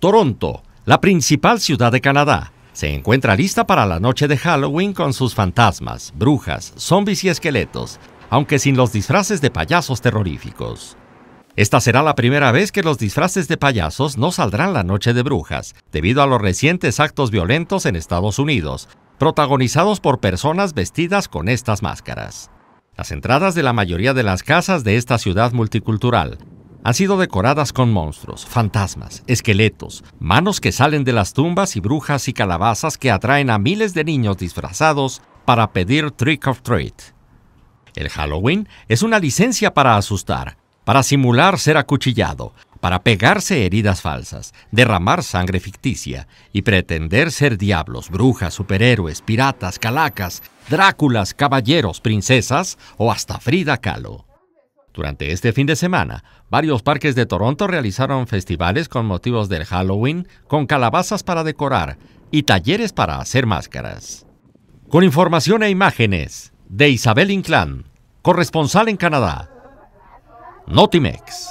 Toronto, la principal ciudad de Canadá, se encuentra lista para la noche de Halloween con sus fantasmas, brujas, zombies y esqueletos, aunque sin los disfraces de payasos terroríficos. Esta será la primera vez que los disfraces de payasos no saldrán la noche de brujas, debido a los recientes actos violentos en Estados Unidos, protagonizados por personas vestidas con estas máscaras. Las entradas de la mayoría de las casas de esta ciudad multicultural han sido decoradas con monstruos, fantasmas, esqueletos, manos que salen de las tumbas y brujas y calabazas que atraen a miles de niños disfrazados para pedir trick or treat. El Halloween es una licencia para asustar, para simular ser acuchillado, para pegarse heridas falsas, derramar sangre ficticia y pretender ser diablos, brujas, superhéroes, piratas, calacas, Dráculas, caballeros, princesas o hasta Frida Kahlo. Durante este fin de semana, varios parques de Toronto realizaron festivales con motivos del Halloween, con calabazas para decorar y talleres para hacer máscaras. Con información e imágenes de Isabel Inclán, corresponsal en Canadá. Notimex.